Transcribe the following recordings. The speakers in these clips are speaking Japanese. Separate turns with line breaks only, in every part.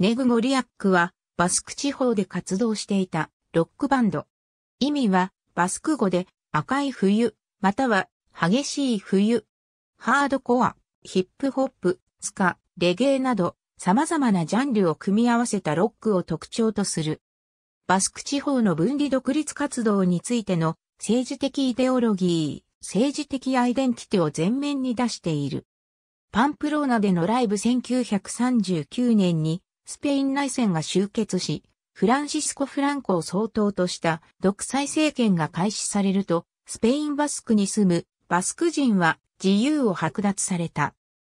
ネグ・ゴリアックは、バスク地方で活動していたロックバンド。意味は、バスク語で、赤い冬、または、激しい冬。ハードコア、ヒップホップ、スカ、レゲエなど、様々なジャンルを組み合わせたロックを特徴とする。バスク地方の分離独立活動についての政治的イデオロギー、政治的アイデンティティを前面に出している。パンプローナでのライブ1939年にスペイン内戦が終結し、フランシスコ・フランコを総統とした独裁政権が開始されると、スペインバスクに住むバスク人は自由を剥奪された。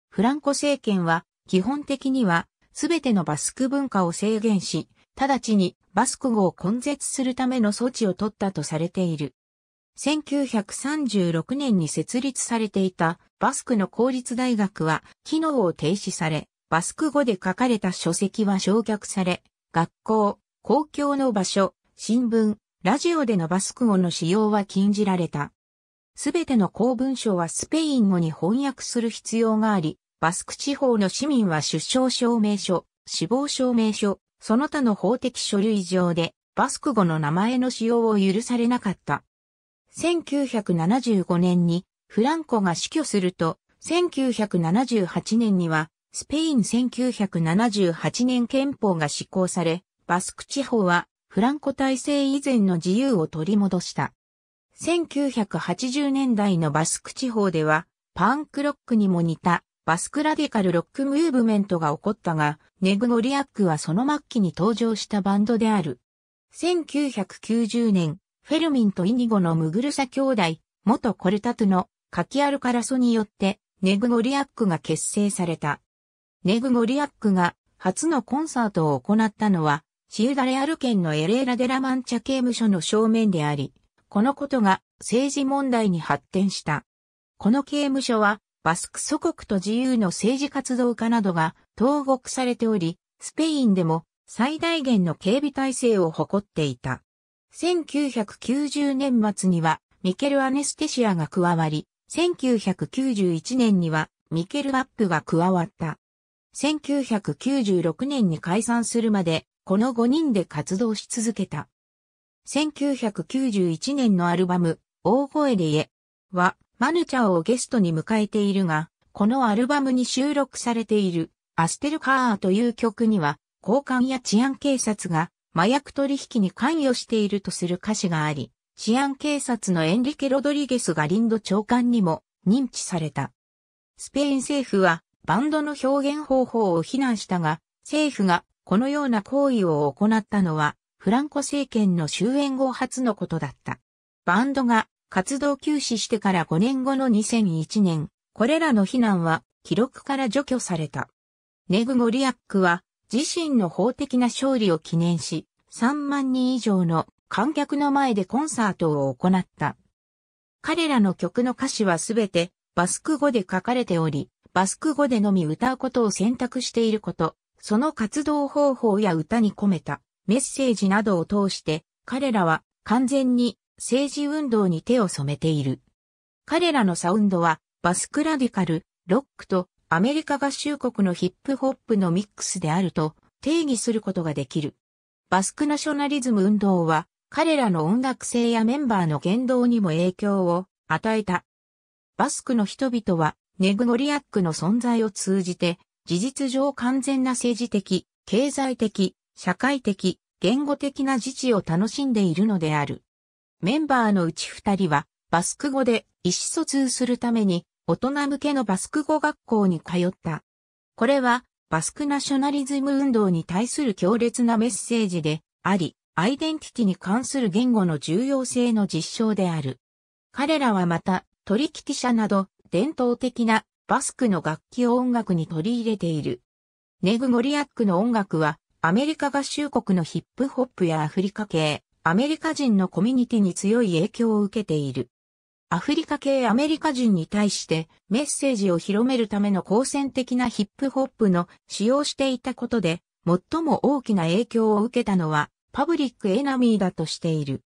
フランコ政権は基本的にはすべてのバスク文化を制限し、直ちにバスク語を根絶するための措置を取ったとされている。1936年に設立されていたバスクの公立大学は機能を停止され、バスク語で書かれた書籍は焼却され、学校、公共の場所、新聞、ラジオでのバスク語の使用は禁じられた。すべての公文書はスペイン語に翻訳する必要があり、バスク地方の市民は出生証明書、死亡証明書、その他の法的書類上で、バスク語の名前の使用を許されなかった。1975年にフランコが死去すると、1978年にはスペイン1978年憲法が施行され、バスク地方はフランコ体制以前の自由を取り戻した。1980年代のバスク地方では、パンクロックにも似たバスクラディカルロックムーブメントが起こったが、ネグゴリアックはその末期に登場したバンドである。1990年、フェルミンとイニゴのムグルサ兄弟、元コルタトゥのカキアルカラソによって、ネグゴリアックが結成された。ネグ・ゴリアックが初のコンサートを行ったのは、シウダレアル県のエレーラ・デラ・マンチャ刑務所の正面であり、このことが政治問題に発展した。この刑務所は、バスク祖国と自由の政治活動家などが投獄されており、スペインでも最大限の警備体制を誇っていた。1990年末にはミケル・アネステシアが加わり、1991年にはミケル・アップが加わった。1996年に解散するまで、この5人で活動し続けた。1991年のアルバム、大声で言え、は、マヌチャをゲストに迎えているが、このアルバムに収録されている、アステルカーという曲には、交換や治安警察が麻薬取引に関与しているとする歌詞があり、治安警察のエンリケ・ロドリゲスがリンド長官にも認知された。スペイン政府はバンドの表現方法を非難したが、政府がこのような行為を行ったのは、フランコ政権の終焉後初のことだった。バンドが活動休止してから5年後の2001年、これらの非難は記録から除去された。ネグ・ゴリアックは自身の法的な勝利を記念し、3万人以上の観客の前でコンサートを行った。彼らの曲の歌詞はすべてバスク語で書かれており、バスク語でのみ歌うことを選択していること、その活動方法や歌に込めたメッセージなどを通して彼らは完全に政治運動に手を染めている。彼らのサウンドはバスクラディカル、ロックとアメリカ合衆国のヒップホップのミックスであると定義することができる。バスクナショナリズム運動は彼らの音楽性やメンバーの言動にも影響を与えた。バスクの人々はネグゴリアックの存在を通じて、事実上完全な政治的、経済的、社会的、言語的な自治を楽しんでいるのである。メンバーのうち二人は、バスク語で意思疎通するために、大人向けのバスク語学校に通った。これは、バスクナショナリズム運動に対する強烈なメッセージであり、アイデンティティに関する言語の重要性の実証である。彼らはまた、取引者など、伝統的なバスクの楽器を音楽に取り入れている。ネグゴリアックの音楽はアメリカ合衆国のヒップホップやアフリカ系、アメリカ人のコミュニティに強い影響を受けている。アフリカ系アメリカ人に対してメッセージを広めるための好戦的なヒップホップの使用していたことで、最も大きな影響を受けたのはパブリックエナミーだとしている。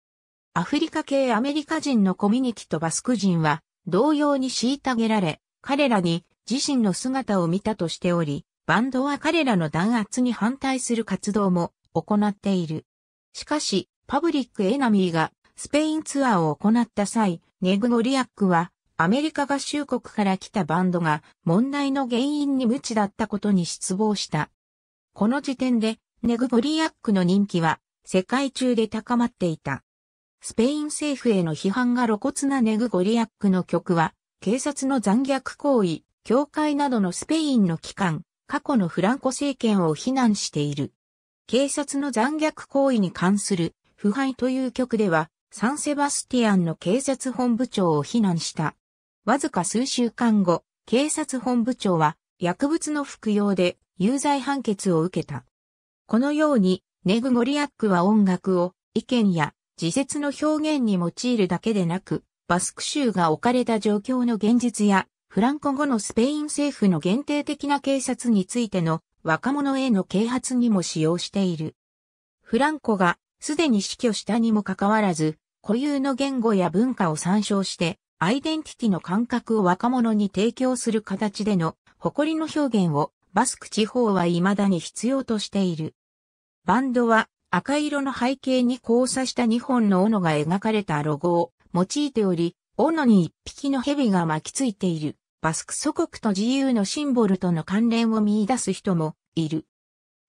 アフリカ系アメリカ人のコミュニティとバスク人は同様に虐げられ、彼らに自身の姿を見たとしており、バンドは彼らの弾圧に反対する活動も行っている。しかし、パブリックエナミーがスペインツアーを行った際、ネグゴリアックはアメリカ合衆国から来たバンドが問題の原因に無知だったことに失望した。この時点でネグゴリアックの人気は世界中で高まっていた。スペイン政府への批判が露骨なネグゴリアックの曲は、警察の残虐行為、教会などのスペインの機関、過去のフランコ政権を非難している。警察の残虐行為に関する腐敗という曲では、サンセバスティアンの警察本部長を非難した。わずか数週間後、警察本部長は薬物の服用で有罪判決を受けた。このように、ネグゴリアックは音楽を意見や自説の表現に用いるだけでなく、バスク州が置かれた状況の現実や、フランコ語のスペイン政府の限定的な警察についての若者への啓発にも使用している。フランコがすでに死去したにもかかわらず、固有の言語や文化を参照して、アイデンティティの感覚を若者に提供する形での誇りの表現をバスク地方は未だに必要としている。バンドは赤色の背景に交差した2本の斧が描かれたロゴを用いており、斧に1匹の蛇が巻きついている、バスク祖国と自由のシンボルとの関連を見出す人もいる。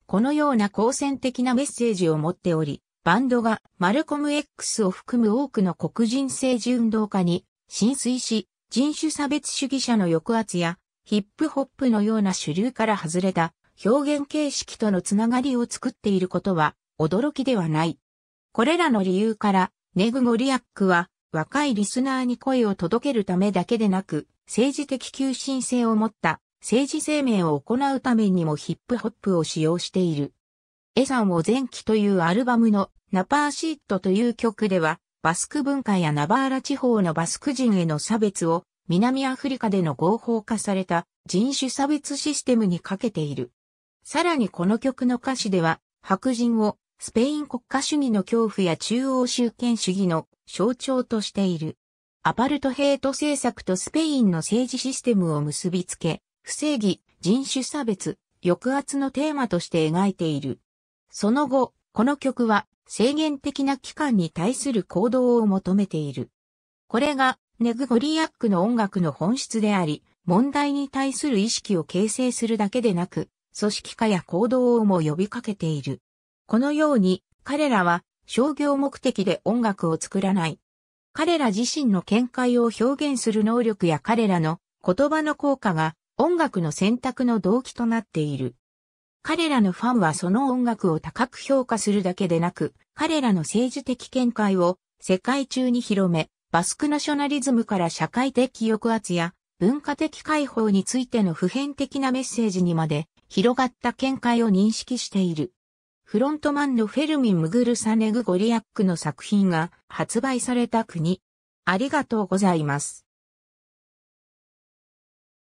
このような好戦的なメッセージを持っており、バンドがマルコム X を含む多くの黒人政治運動家に浸水し、人種差別主義者の抑圧やヒップホップのような主流から外れた表現形式とのつながりを作っていることは驚きではない。これらの理由から、ネグゴリアックは、若いリスナーに声を届けるためだけでなく、政治的求心性を持った政治生命を行うためにもヒップホップを使用している。エサンを前期というアルバムのナパーシートという曲では、バスク文化やナバーラ地方のバスク人への差別を南アフリカでの合法化された人種差別システムにかけている。さらにこの曲の歌詞では白人をスペイン国家主義の恐怖や中央集権主義の象徴としている。アパルトヘイト政策とスペインの政治システムを結びつけ、不正義、人種差別、抑圧のテーマとして描いている。その後、この曲は制限的な機関に対する行動を求めている。これがネグゴリアックの音楽の本質であり、問題に対する意識を形成するだけでなく、組織化や行動をも呼びかけている。このように彼らは商業目的で音楽を作らない。彼ら自身の見解を表現する能力や彼らの言葉の効果が音楽の選択の動機となっている。彼らのファンはその音楽を高く評価するだけでなく、彼らの政治的見解を世界中に広め、バスクナショナリズムから社会的抑圧や文化的解放についての普遍的なメッセージにまで広がった見解を認識している。フロントマンのフェルミン・ムグルサネグ・ゴリアックの作品が発売された国。ありがとうございます。